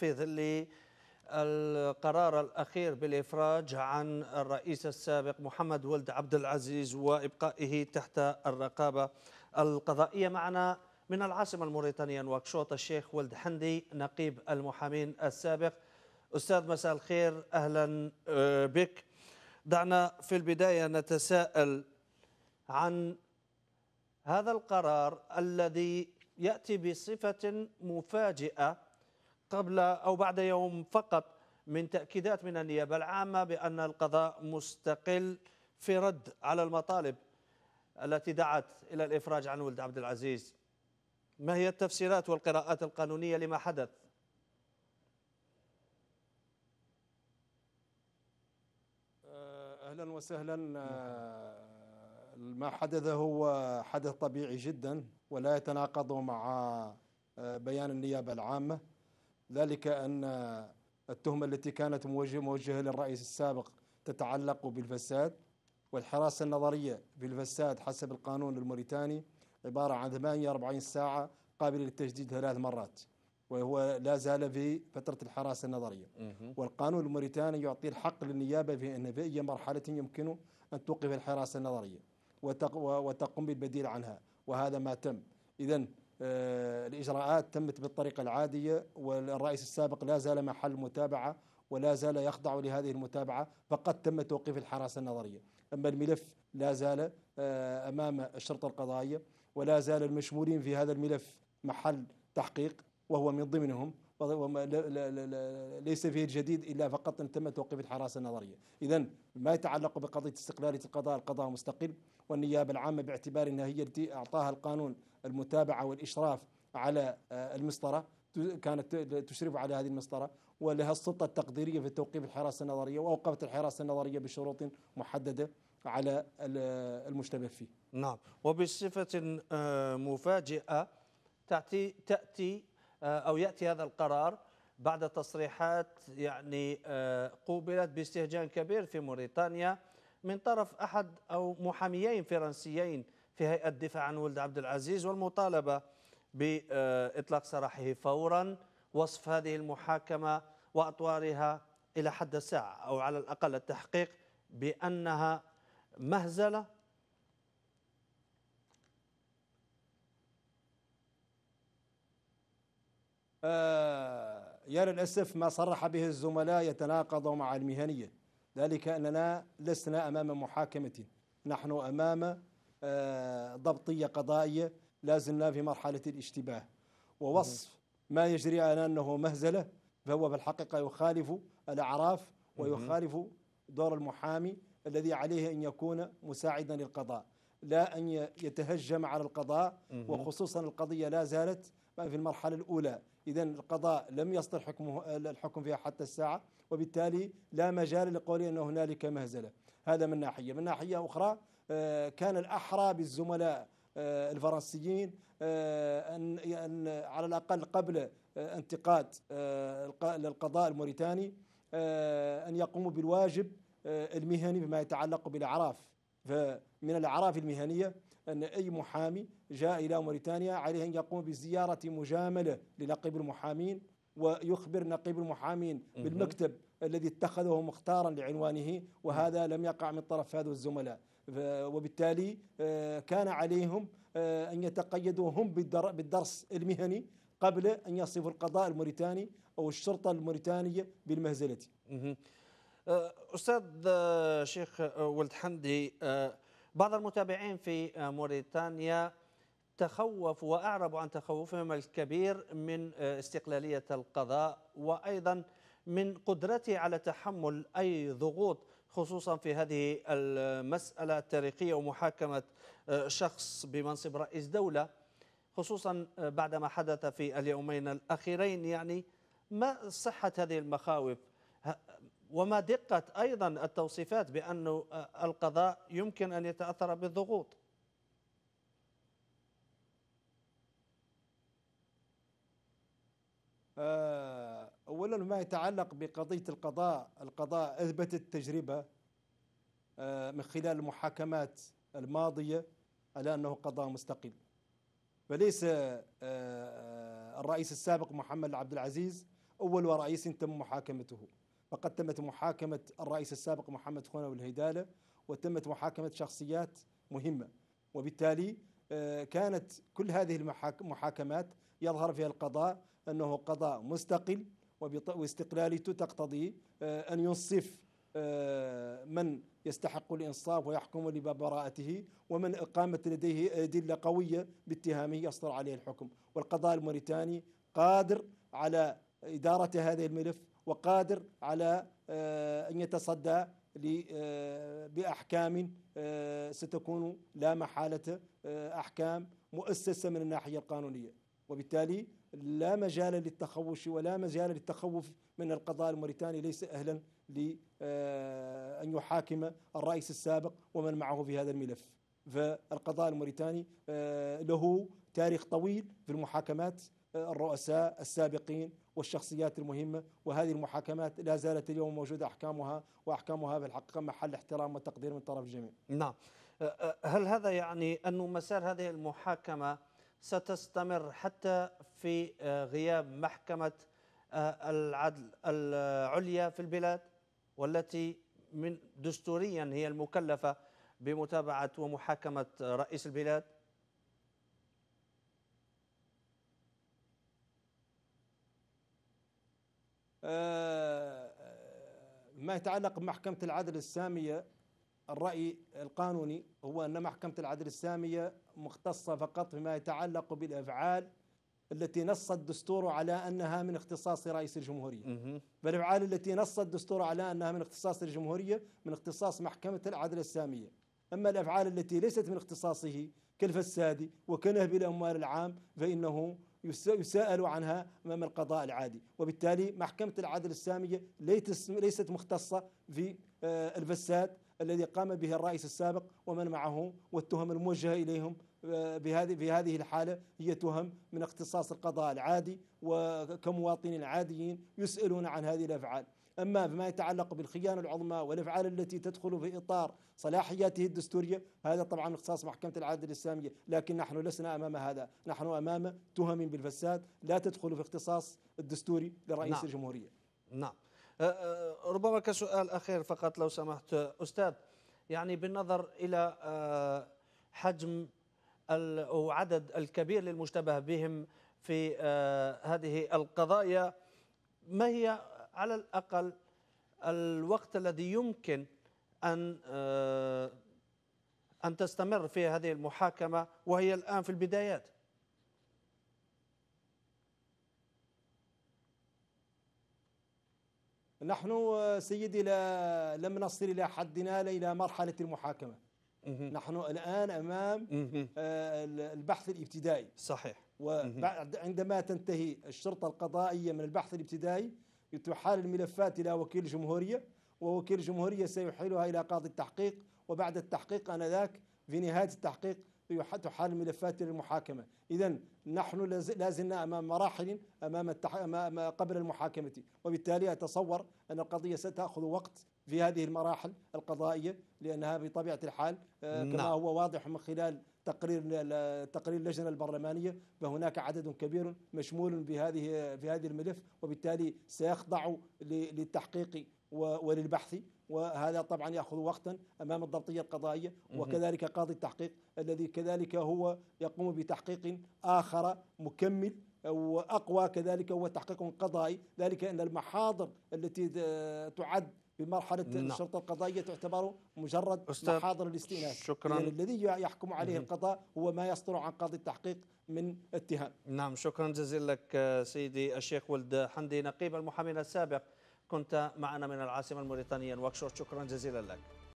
في ظل القرار الأخير بالإفراج عن الرئيس السابق محمد ولد عبد العزيز وإبقائه تحت الرقابة القضائية معنا من العاصمة الموريتانية نواكشوط الشيخ ولد حندي نقيب المحامين السابق أستاذ مساء الخير أهلا آه، بك دعنا في البداية نتساءل عن هذا القرار الذي يأتي بصفة مفاجئة قبل أو بعد يوم فقط من تأكيدات من النيابة العامة بأن القضاء مستقل في رد على المطالب التي دعت إلى الإفراج عن ولد عبد العزيز ما هي التفسيرات والقراءات القانونية لما حدث؟ آه، أهلا وسهلا آه، ما حدث هو حدث طبيعي جدا ولا يتناقض مع آه، بيان النيابة العامة ذلك أن التهمة التي كانت موجهة للرئيس السابق تتعلق بالفساد والحراسة النظرية بالفساد حسب القانون الموريتاني عبارة عن 48 ساعة قابلة للتجديد ثلاث مرات وهو لا زال في فترة الحراسة النظرية والقانون الموريتاني يعطي الحق للنيابة في أن في أي مرحلة يمكن أن توقف الحراسة النظرية وتقوم بالبديل عنها وهذا ما تم إذا آه، الإجراءات تمت بالطريقة العادية والرئيس السابق لا زال محل متابعة ولا زال يخضع لهذه المتابعة فقد تم توقيف الحراسة النظرية أما الملف لا زال آه، أمام الشرطة القضائية ولا زال المشمولين في هذا الملف محل تحقيق وهو من ضمنهم ليس فيه الجديد الا فقط ان تم توقيف الحراسه النظريه، اذا ما يتعلق بقضيه استقلاليه القضاء، القضاء مستقل والنيابه العامه باعتبار انها هي التي اعطاها القانون المتابعة والإشراف على آه، المسطرة كانت تشرف على هذه المسطرة ولها السلطة التقديرية في توقيف الحراسة النظرية وأوقفت الحراسة النظرية بشروط محددة على المشتبه فيه نعم وبصفة آه، مفاجئة تأتي, تأتي آه، أو يأتي هذا القرار بعد تصريحات يعني قوبلت باستهجان كبير في موريتانيا من طرف أحد أو محاميين فرنسيين في هيئة الدفاع عن ولد عبد العزيز والمطالبة بإطلاق سراحه فورا وصف هذه المحاكمة وأطوارها إلى حد الساعة أو على الأقل التحقيق بأنها مهزلة آه، يا للأسف ما صرح به الزملاء يتناقض مع المهنية ذلك أننا لسنا أمام محاكمة نحن أمام آه، ضبطية قضائية لا زلنا في مرحلة الاشتباه ووصف ما يجري على أنه مهزلة فهو في الحقيقه يخالف الأعراف ويخالف دور المحامي الذي عليه أن يكون مساعدا للقضاء لا أن يتهجم على القضاء وخصوصا القضية لا زالت في المرحلة الأولى إذا القضاء لم يصدر حكمه الحكم فيها حتى الساعة وبالتالي لا مجال لقول أن هنالك مهزلة هذا من ناحية من ناحية أخرى آه، كان الأحرى بالزملاء آه، الفرنسيين آه، أن على الأقل قبل انتقاد القضاء الموريتاني أن يقوموا بالواجب المهني بما يتعلق بالأعراف فمن الأعراف المهنية أن أي محامي جاء إلى موريتانيا عليه أن يقوم بزيارة مجاملة لنقيب المحامين ويخبر نقيب المحامين بالمكتب الذي اتخذه مختارا لعنوانه وهذا لم يقع من طرف هذا الزملاء وبالتالي آه، كان عليهم آه، أن يتقيدوا هم بالدرس المهني قبل أن يصفوا القضاء الموريتاني أو الشرطة الموريتانية بالمهزلة آه، أستاذ شيخ ولد حمدي بعض المتابعين في موريتانيا تخوفوا وأعربوا عن تخوفهم الكبير من استقلالية القضاء وأيضا من قدرته على تحمل أي ضغوط خصوصا في هذه المسألة التاريخية ومحاكمة آه، شخص بمنصب رئيس دولة خصوصا آه، بعدما حدث في اليومين الأخيرين يعني ما صحة هذه المخاوف وما دقة أيضا التوصيفات بأن آه، القضاء يمكن أن يتأثر بالضغوط آه أولا ما يتعلق بقضية القضاء القضاء أثبت التجربة آه، من خلال المحاكمات الماضية على أنه قضاء مستقل فليس آه، آه، الرئيس السابق محمد عبد العزيز أول رئيس تم محاكمته فقد تمت محاكمة الرئيس السابق محمد خونه والهيدالة وتمت محاكمة شخصيات مهمة وبالتالي كانت كل هذه المحاكمات يظهر فيها القضاء أنه قضاء مستقل واستقلالته تقتضي آه، أن ينصف آه، من يستحق الإنصاف ويحكم لبراءته ومن قامت لديه أدلة قوية باتهامه يصدر عليه الحكم والقضاء الموريتاني قادر على إدارة هذا الملف وقادر على آه، أن يتصدى بأحكام ستكون لا محالة أحكام مؤسسة من الناحية القانونية وبالتالي لا مجال للتخوش ولا مجال للتخوف من القضاء الموريتاني ليس أهلا لأن آه، يحاكم الرئيس السابق ومن معه في هذا الملف فالقضاء الموريتاني آه، له تاريخ طويل في المحاكمات آه، الرؤساء السابقين والشخصيات المهمة وهذه المحاكمات لا زالت اليوم موجودة أحكامها وأحكامها في الحقيقة محل احترام وتقدير من طرف الجميع نعم هل هذا يعني أن مسار هذه المحاكمة ستستمر حتى في آه، غياب محكمة آه، العدل العليا في البلاد والتي من دستوريا هي المكلفة بمتابعة ومحاكمة رئيس البلاد آه، ما يتعلق بمحكمة العدل السامية الرأي القانوني هو أن محكمة العدل السامية مختصة فقط فيما يتعلق بالأفعال التي نص الدستور على أنها من اختصاص رئيس الجمهورية فالأفعال التي نص الدستور على أنها من اختصاص الجمهورية من اختصاص محكمة العدل السامية أما الأفعال التي ليست من اختصاصه كالفساد وكنهب الأموال العام فإنه يسأل عنها أمام القضاء العادي وبالتالي محكمة العدل السامية ليست مختصة في آه، الفساد الذي قام به الرئيس السابق ومن معه والتهم الموجهة إليهم آه، بهذه في هذه الحالة هي تهم من اختصاص القضاء العادي وكمواطنين عاديين يسألون عن هذه الأفعال أما فيما يتعلق بالخيانة العظمى والأفعال التي تدخل في إطار صلاحياته الدستورية هذا طبعا اختصاص محكمة العدل الإسلامية لكن نحن لسنا أمام هذا نحن أمام تهم بالفساد لا تدخل في اختصاص الدستوري لرئيس نعم. الجمهورية نعم أه، أه، ربما كسؤال أخير فقط لو سمحت أستاذ يعني بالنظر إلى أه، حجم أو عدد الكبير للمشتبه بهم في هذه القضايا ما هي على الأقل الوقت الذي يمكن أن أن تستمر في هذه المحاكمة وهي الآن في البدايات نحن آه، سيدي لا لم نصل إلى حدنا إلى مرحلة المحاكمة نحن الآن أمام آه، البحث الابتدائي صحيح وبعد عندما تنتهي الشرطة القضائية من البحث الابتدائي تحال الملفات إلى وكيل الجمهورية ووكيل الجمهورية سيحيلها إلى قاضي التحقيق وبعد التحقيق أنذاك في نهاية التحقيق تحال ملفات للمحاكمة إذا نحن لازلنا أمام مراحل أمام, التح... أمام قبل المحاكمة وبالتالي أتصور أن القضية ستأخذ وقت في هذه المراحل القضائية لأنها بطبيعة الحال آه، نعم. كما هو واضح من خلال تقرير تقرير اللجنة البرلمانية فهناك عدد كبير مشمول بهذه بهذا الملف وبالتالي سيخضع للتحقيق وللبحث وهذا طبعا ياخذ وقتا امام الضبطيه القضائيه وكذلك قاضي التحقيق الذي كذلك هو يقوم بتحقيق اخر مكمل واقوى كذلك هو تحقيق قضائي ذلك ان المحاضر التي تعد بمرحله نعم. الشرطه القضائيه تعتبر مجرد محاضر الاستئناس شكرا الذي يحكم عليه مم. القضاء هو ما يصدر عن قاضي التحقيق من اتهام نعم شكرا جزيلا لك سيدي الشيخ ولد حمدي نقيب المحامي السابق كنت معنا من العاصمة الموريتانية نواكشوط شكرا جزيلا لك